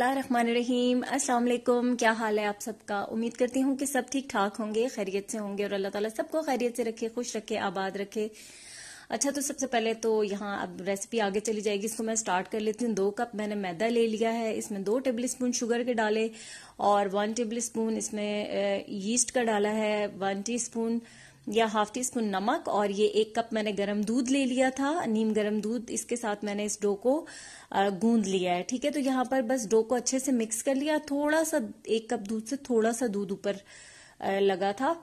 बिस्मिल्लाहिर्रहमानिर्रहीम अस्सलाम वालेकुम क्या हाल है आप सबका उम्मीद करती हूँ कि सब ठीक ठाक होंगे खैरियत से होंगे और अल्लाह ताला सबको खैरियत से रखे खुश रखे आबाद रखे अच्छा तो सबसे पहले तो यहाँ अब रेसिपी आगे चली जाएगी इसको मैं स्टार्ट कर लेती हूँ दो कप मैंने मैदा ले लिया है इसमें दो टेबल स्पून शुगर के डाले और वन टेबल स्पून इसमें यीस्ट का डाला है वन टी स्पून या हाफ टी स्पून नमक और ये एक कप मैंने गरम दूध ले लिया था नीम गरम दूध इसके साथ मैंने इस डो को गूंद लिया है ठीक है तो यहाँ पर बस डो को अच्छे से मिक्स कर लिया थोड़ा सा एक कप दूध से थोड़ा सा दूध ऊपर लगा था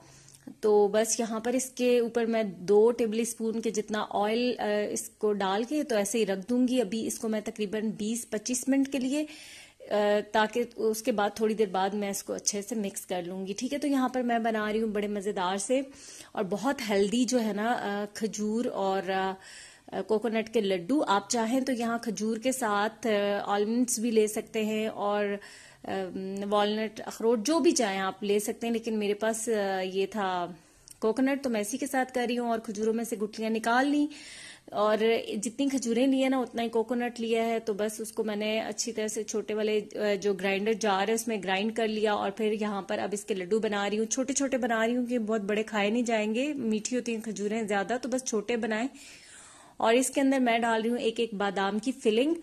तो बस यहाँ पर इसके ऊपर मैं दो टेबल स्पून के जितना ऑयल इसको डाल के तो ऐसे ही रख दूंगी अभी इसको मैं तकरीबन बीस पच्चीस मिनट के लिए ताकि उसके बाद थोड़ी देर बाद मैं इसको अच्छे से मिक्स कर लूंगी ठीक है तो यहाँ पर मैं बना रही हूँ बड़े मज़ेदार से और बहुत हेल्दी जो है ना खजूर और कोकोनट के लड्डू आप चाहें तो यहाँ खजूर के साथ आलमंड्स भी ले सकते हैं और वॉलनट अखरोट जो भी चाहें आप ले सकते हैं लेकिन मेरे पास ये था कोकोनट तो मैं इसी के साथ कर रही हूँ और खजूरों में से गुटलियाँ निकाल ली और जितनी खजूरें ली है ना उतना ही कोकोनट लिया है तो बस उसको मैंने अच्छी तरह से छोटे वाले जो ग्राइंडर जार है उसमें ग्राइंड कर लिया और फिर यहाँ पर अब इसके लड्डू बना रही हूँ छोटे छोटे बना रही हूँ कि बहुत बड़े खाए नहीं जाएंगे मीठी होती हैं खजूरें ज़्यादा तो बस छोटे बनाए और इसके अंदर मैं डाल रही हूँ एक एक बादाम की फिलिंग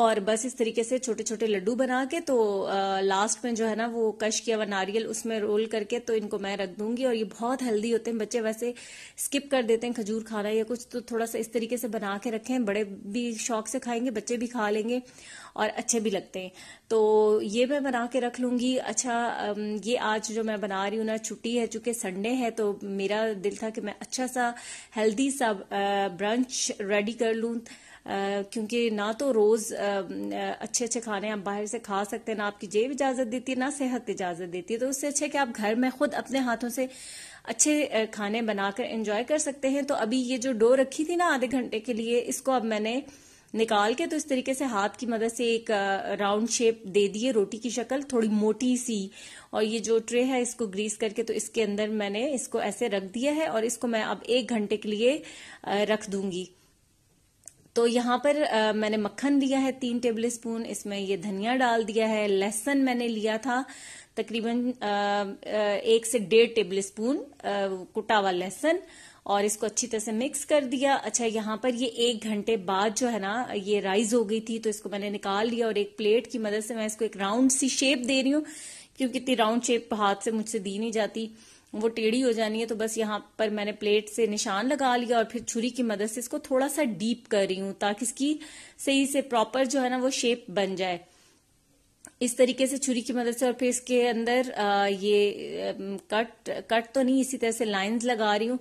और बस इस तरीके से छोटे छोटे लड्डू बना के तो लास्ट में जो है ना वो कश किया हुआ नारियल उसमें रोल करके तो इनको मैं रख दूंगी और ये बहुत हेल्दी होते हैं बच्चे वैसे स्किप कर देते हैं खजूर खाना या कुछ तो थोड़ा सा इस तरीके से बना के रखें बड़े भी शौक से खाएंगे बच्चे भी खा लेंगे और अच्छे भी लगते हैं तो ये मैं बना के रख लूंगी अच्छा ये आज जो मैं बना रही हूँ ना छुट्टी है चूंकि संडे है तो मेरा दिल था कि मैं अच्छा सा हेल्दी सा ब्रंच रेडी कर लूँ क्योंकि ना तो रोज़ अच्छे अच्छे खाने आप बाहर से खा सकते हैं ना आपकी जेब इजाज़त देती है ना सेहत इजाज़त देती है तो उससे अच्छा है कि आप घर में खुद अपने हाथों से अच्छे खाने बनाकर इंजॉय कर सकते हैं तो अभी ये जो डो रखी थी ना आधे घंटे के लिए इसको अब मैंने निकाल के तो इस तरीके से हाथ की मदद से एक राउंड शेप दे दिए रोटी की शक्ल थोड़ी मोटी सी और ये जो ट्रे है इसको ग्रीस करके तो इसके अंदर मैंने इसको ऐसे रख दिया है और इसको मैं अब एक घंटे के लिए रख दूंगी तो यहाँ पर आ, मैंने मक्खन लिया है तीन टेबल स्पून इसमें ये धनिया डाल दिया है लहसन मैंने लिया था तकरीबन एक से डेढ़ टेबल स्पून कुटा हुआ लहसन और इसको अच्छी तरह से मिक्स कर दिया अच्छा यहाँ पर ये एक घंटे बाद जो है ना ये राइज हो गई थी तो इसको मैंने निकाल लिया और एक प्लेट की मदद से मैं इसको एक राउंड सी शेप दे रही हूँ क्योंकि इतनी राउंड शेप हाथ से मुझसे दी नहीं जाती वो टेढ़ी हो जानी है तो बस यहाँ पर मैंने प्लेट से निशान लगा लिया और फिर छुरी की मदद से इसको थोड़ा सा डीप कर रही हूं ताकि इसकी सही से प्रॉपर जो है ना वो शेप बन जाए इस तरीके से छुरी की मदद से और फिर इसके अंदर ये कट कट तो नहीं इसी तरह से लाइंस लगा रही हूं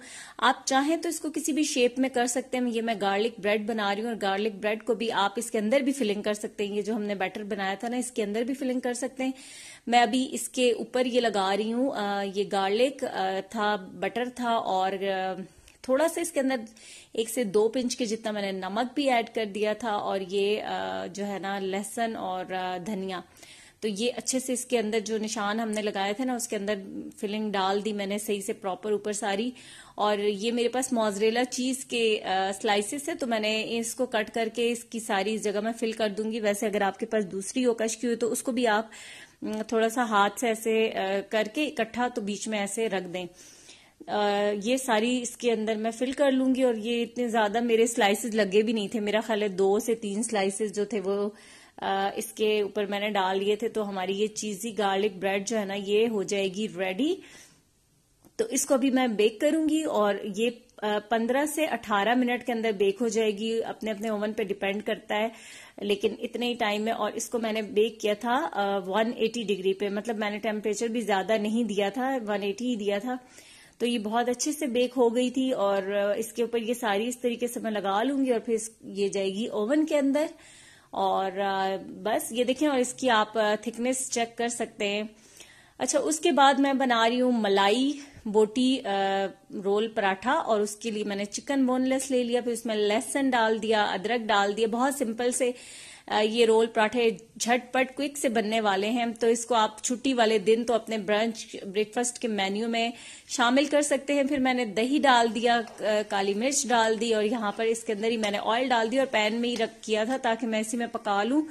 आप चाहें तो इसको किसी भी शेप में कर सकते हैं ये मैं गार्लिक ब्रेड बना रही हूं और गार्लिक ब्रेड को भी आप इसके अंदर भी फिलिंग कर सकते हैं ये जो हमने बैटर बनाया था ना इसके अंदर भी फिलिंग कर सकते हैं मैं अभी इसके ऊपर ये लगा रही हूं ये गार्लिक था बटर था और थोड़ा सा इसके अंदर एक से दो पिंच के जितना मैंने नमक भी ऐड कर दिया था और ये जो है ना लहसुन और धनिया तो ये अच्छे से इसके अंदर जो निशान हमने लगाए थे ना उसके अंदर फिलिंग डाल दी मैंने सही से प्रॉपर ऊपर सारी और ये मेरे पास मोजरेला चीज के स्लाइसेस है तो मैंने इसको कट करके इसकी सारी इस जगह मैं फिल कर दूंगी वैसे अगर आपके पास दूसरी ओकश की हो तो उसको भी आप थोड़ा सा हाथ से ऐसे करके इकट्ठा तो बीच में ऐसे रख दें ये सारी इसके अंदर मैं फिल कर लूंगी और ये इतने ज़्यादा मेरे स्लाइसेस लगे भी नहीं थे मेरा ख्याल है दो से तीन स्लाइसेस जो थे वो इसके ऊपर मैंने डाल लिए थे तो हमारी ये चीज़ी गार्लिक ब्रेड जो है ना ये हो जाएगी रेडी तो इसको अभी मैं बेक करूंगी और ये पंद्रह से अठारह मिनट के अंदर बेक हो जाएगी अपने अपने ओवन पे डिपेंड करता है लेकिन इतने ही टाइम में और इसको मैंने बेक किया था वन एटी डिग्री पे मतलब मैंने टेम्परेचर भी ज्यादा नहीं दिया था वन एटी ही दिया था तो ये बहुत अच्छे से बेक हो गई थी और इसके ऊपर ये सारी इस तरीके से मैं लगा लूंगी और फिर ये जाएगी ओवन के अंदर और बस ये देखें और इसकी आप थिकनेस चेक कर सकते हैं अच्छा उसके बाद मैं बना रही हूँ मलाई बोटी रोल पराठा और उसके लिए मैंने चिकन बोनलेस ले लिया फिर उसमें लहसन डाल दिया अदरक डाल दिया बहुत सिंपल से ये रोल पराठे झटपट क्विक से बनने वाले हैं तो इसको आप छुट्टी वाले दिन तो अपने ब्रंच ब्रेकफास्ट के मेन्यू में शामिल कर सकते हैं फिर मैंने दही डाल दिया काली मिर्च डाल दी और यहाँ पर इसके अंदर ही मैंने ऑयल डाल दी और पैन में ही रख किया था ताकि मैं इसी में पका लूँ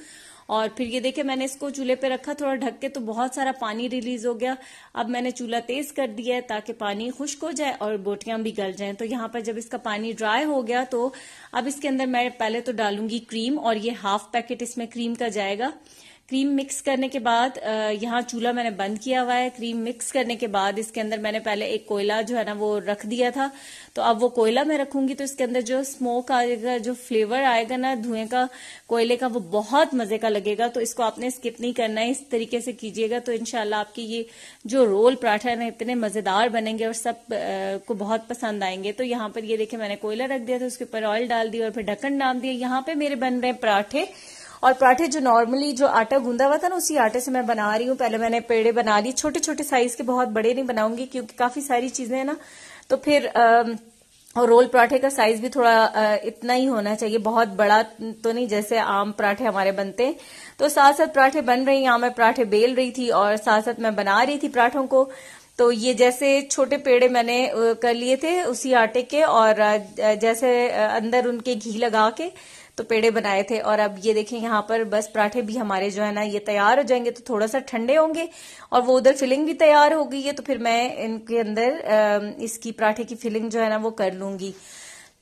और फिर ये देखे मैंने इसको चूल्हे पे रखा थोड़ा ढक के तो बहुत सारा पानी रिलीज हो गया अब मैंने चूल्हा तेज कर दिया है ताकि पानी खुश्क हो जाए और बोटियां भी गल जाए तो यहाँ पर जब इसका पानी ड्राई हो गया तो अब इसके अंदर मैं पहले तो डालूंगी क्रीम और ये हाफ पैकेट इसमें क्रीम का जाएगा क्रीम मिक्स करने के बाद यहाँ चूल्हा मैंने बंद किया हुआ है क्रीम मिक्स करने के बाद इसके अंदर मैंने पहले एक कोयला जो है ना वो रख दिया था तो अब वो कोयला मैं रखूंगी तो इसके अंदर जो स्मोक आएगा जो फ्लेवर आएगा ना धुएं का कोयले का वो बहुत मजे का लगेगा तो इसको आपने स्किप नहीं करना है इस तरीके से कीजिएगा तो इनशाला आपकी ये जो रोल पराठा है ना इतने मजेदार बनेंगे और सब को बहुत पसंद आएंगे तो यहाँ पर ये देखे मैंने कोयला रख दिया था उसके ऊपर ऑयल डाल दिया और फिर ढक्कन डाल दिया यहाँ पे मेरे बन रहे पराठे और पराठे जो नॉर्मली जो आटा गूंदा हुआ था ना उसी आटे से मैं बना रही हूँ पहले मैंने पेड़े बना ली छोटे छोटे साइज के बहुत बड़े नहीं बनाऊंगी क्योंकि काफी सारी चीजें है ना तो फिर और रोल पराठे का साइज भी थोड़ा इतना ही होना चाहिए बहुत बड़ा तो नहीं जैसे आम पराठे हमारे बनते हैं तो साथ साथ पराठे बन रही हैं मैं पराठे बेल रही थी और साथ साथ मैं बना रही थी पराठों को तो ये जैसे छोटे पेड़े मैंने कर लिए थे उसी आटे के और जैसे अंदर उनके घी लगा के तो पेड़े बनाए थे और अब ये देखें यहाँ पर बस पराठे भी हमारे जो है ना ये तैयार हो जाएंगे तो थोड़ा सा ठंडे होंगे और वो उधर फिलिंग भी तैयार हो गई है तो फिर मैं इनके अंदर इसकी पराठे की फिलिंग जो है ना वो कर लूंगी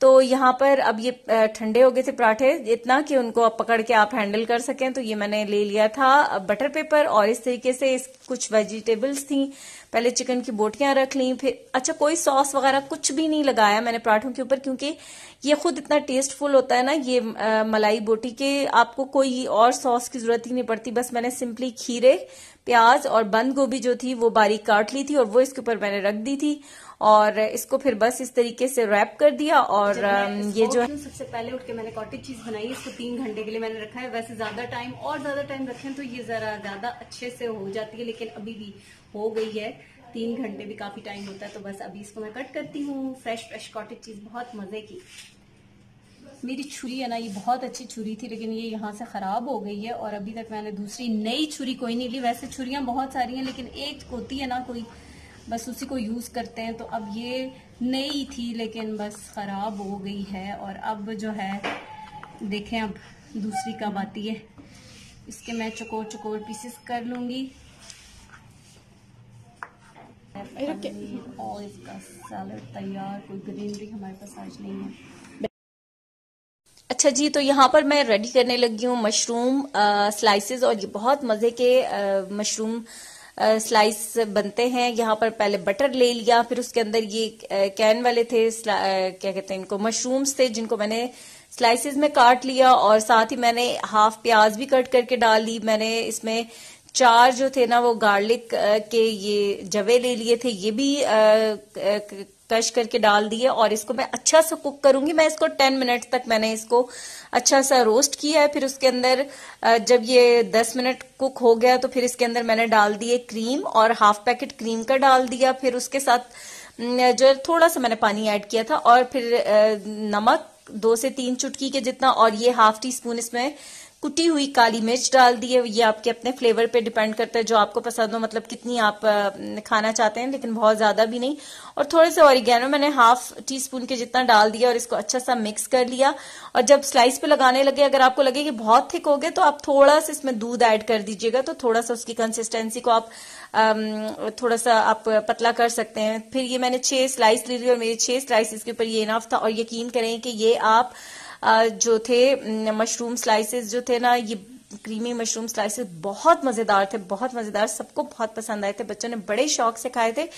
तो यहाँ पर अब ये ठंडे हो गए थे पराठे इतना कि उनको अब पकड़ के आप हैंडल कर सकें तो ये मैंने ले लिया था बटर पेपर और इस तरीके से इस कुछ वेजिटेबल्स थी पहले चिकन की बोटियां रख ली फिर अच्छा कोई सॉस वगैरह कुछ भी नहीं लगाया मैंने पराठों के ऊपर क्योंकि ये खुद इतना टेस्टफुल होता है ना ये आ, मलाई बोटी के आपको कोई और सॉस की जरूरत ही नहीं पड़ती बस मैंने सिंपली खीरे प्याज और बंद गोभी जो थी वो बारीक काट ली थी और वो इसके ऊपर मैंने रख दी थी और इसको फिर बस इस तरीके से रैप कर दिया और ये जो है सबसे पहले उठ के मैंने कॉटेज चीज बनाई इसको तीन घंटे के लिए मैंने रखा है वैसे ज्यादा टाइम और ज्यादा टाइम रखें तो ये जरा ज्यादा अच्छे से हो जाती है लेकिन अभी भी हो गई है तीन घंटे भी काफी टाइम होता है तो बस अभी इसको मैं कट करती हूँ फ्रेश फ्रेश कॉटेज चीज बहुत मजे की मेरी छुरी है ना ये बहुत अच्छी छुरी थी लेकिन ये यहाँ से ख़राब हो गई है और अभी तक मैंने दूसरी नई छुरी कोई नहीं ली वैसे छुरियाँ बहुत सारी हैं लेकिन एक होती है ना कोई बस उसी को यूज़ करते हैं तो अब ये नई थी लेकिन बस ख़राब हो गई है और अब जो है देखें अब दूसरी कब आती है इसके मैं चकोर चकोर पीसेस कर लूँगी और इसका सैलड तैयार कोई ग्रीनरी हमारे पास आज नहीं है अच्छा जी तो यहाँ पर मैं रेडी करने लगी हूँ मशरूम स्लाइसेस और ये बहुत मज़े के मशरूम स्लाइस बनते हैं यहाँ पर पहले बटर ले लिया फिर उसके अंदर ये कैन वाले थे क्या कहते हैं इनको मशरूम्स थे जिनको मैंने स्लाइसेस में काट लिया और साथ ही मैंने हाफ प्याज भी कट करके डाल ली मैंने इसमें चार जो थे ना वो गार्लिक के ये जवे ले लिए थे ये भी क्रश करके डाल दिए और इसको मैं अच्छा सा कुक करूंगी मैं इसको टेन मिनट तक मैंने इसको अच्छा सा रोस्ट किया है फिर उसके अंदर जब ये दस मिनट कुक हो गया तो फिर इसके अंदर मैंने डाल दिए क्रीम और हाफ पैकेट क्रीम का डाल दिया फिर उसके साथ जो थोड़ा सा मैंने पानी ऐड किया था और फिर नमक दो से तीन चुटकी के जितना और ये हाफ टी स्पून इसमें कुटी हुई काली मिर्च डाल दी है ये आपके अपने फ्लेवर पे डिपेंड करता है जो आपको पसंद हो मतलब कितनी आप खाना चाहते हैं लेकिन बहुत ज़्यादा भी नहीं और थोड़े से ऑरिगेनो मैंने हाफ टी स्पून के जितना डाल दिया और इसको अच्छा सा मिक्स कर लिया और जब स्लाइस पे लगाने लगे अगर आपको लगे कि बहुत थिक हो गए तो आप थोड़ा सा इसमें दूध ऐड कर दीजिएगा तो थोड़ा सा उसकी कंसिस्टेंसी को आप थोड़ा सा आप पतला कर सकते हैं फिर ये मैंने छह स्लाइस ली थी और मेरी छह स्लाइस इसके ऊपर ये इनाफ था और यकीन करें कि ये आप जो थे मशरूम स्लाइसेस जो थे ना ये क्रीमी मशरूम स्लाइसेस बहुत मज़ेदार थे बहुत मज़ेदार सबको बहुत पसंद आए थे बच्चों ने बड़े शौक से खाए थे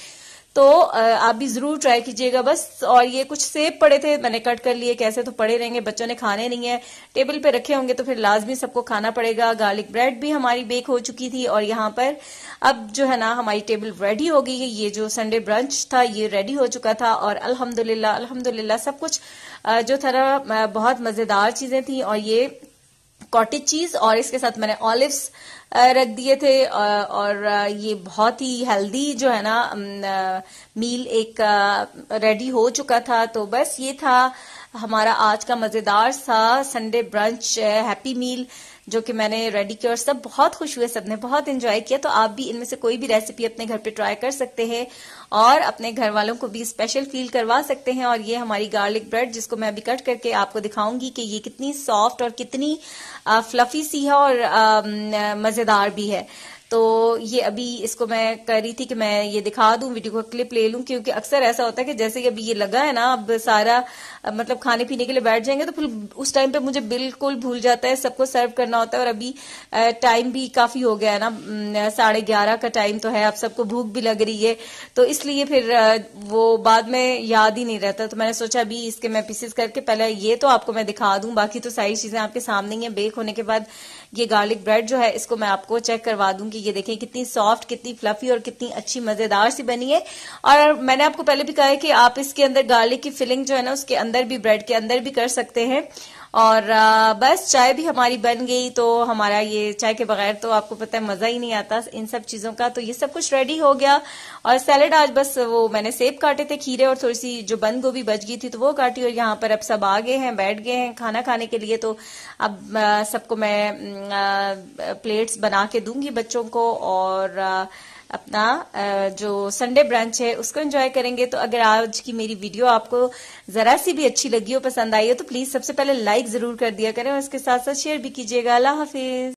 तो आप भी जरूर ट्राई कीजिएगा बस और ये कुछ सेब पड़े थे मैंने कट कर लिए कैसे तो पड़े रहेंगे बच्चों ने खाने नहीं है टेबल पे रखे होंगे तो फिर लाजमी सबको खाना पड़ेगा गार्लिक ब्रेड भी हमारी बेक हो चुकी थी और यहाँ पर अब जो है ना हमारी टेबल रेडी हो गई है ये जो संडे ब्रंच था ये रेडी हो चुका था और अलहमदुल्ला अलहमदुल्ला सब कुछ जो था ना बहुत मजेदार चीजें थी और ये कॉटेज चीज और इसके साथ मैंने ऑलिव्स रख दिए थे और ये बहुत ही हेल्दी जो है ना मील एक रेडी हो चुका था तो बस ये था हमारा आज का मजेदार सा संडे ब्रंच हैप्पी मील जो कि मैंने रेडी किया और सब बहुत खुश हुए सबने बहुत इंजॉय किया तो आप भी इनमें से कोई भी रेसिपी अपने घर पे ट्राई कर सकते हैं और अपने घर वालों को भी स्पेशल फील करवा सकते हैं और ये हमारी गार्लिक ब्रेड जिसको मैं अभी कट करके आपको दिखाऊंगी कि ये कितनी सॉफ्ट और कितनी फ्लफी सी है और मज़ेदार भी है तो ये अभी इसको मैं कह रही थी कि मैं ये दिखा दूं वीडियो का क्लिप ले लूं क्योंकि अक्सर ऐसा होता है कि जैसे कि अभी ये लगा है ना अब सारा मतलब खाने पीने के लिए बैठ जाएंगे तो फिर उस टाइम पे मुझे बिल्कुल भूल जाता है सबको सर्व करना होता है और अभी टाइम भी काफी हो गया है ना साढ़े ग्यारह का टाइम तो है आप सबको भूख भी लग रही है तो इसलिए फिर वो बाद में याद ही नहीं रहता तो मैंने सोचा अभी इसके मैं पीसेस करके पहले ये तो आपको मैं दिखा दूं बाकी तो सारी चीजें आपके सामने ही है बेक होने के बाद ये गार्लिक ब्रेड जो है इसको मैं आपको चेक करवा दूंगी ये देखें कितनी सॉफ्ट कितनी फ्लफी और कितनी अच्छी मजेदार सी बनी है और मैंने आपको पहले भी कहा है कि आप इसके अंदर गार्लिक की फिलिंग जो है ना उसके अंदर भी ब्रेड के अंदर भी कर सकते हैं और बस चाय भी हमारी बन गई तो हमारा ये चाय के बगैर तो आपको पता है मजा ही नहीं आता इन सब चीजों का तो ये सब कुछ रेडी हो गया और सैलड आज बस वो मैंने सेब काटे थे खीरे और थोड़ी सी जो बंद गोभी बच गई थी तो वो काटी और यहाँ पर अब सब आ गए हैं बैठ गए हैं खाना खाने के लिए तो अब सबको मैं प्लेट्स बना के दूंगी बच्चों को और अपना जो संडे ब्रांच है उसको एंजॉय करेंगे तो अगर आज की मेरी वीडियो आपको जरा सी भी अच्छी लगी हो पसंद आई हो तो प्लीज सबसे पहले लाइक जरूर कर दिया करें और इसके साथ साथ शेयर भी कीजिएगा अल्लाह हाफिज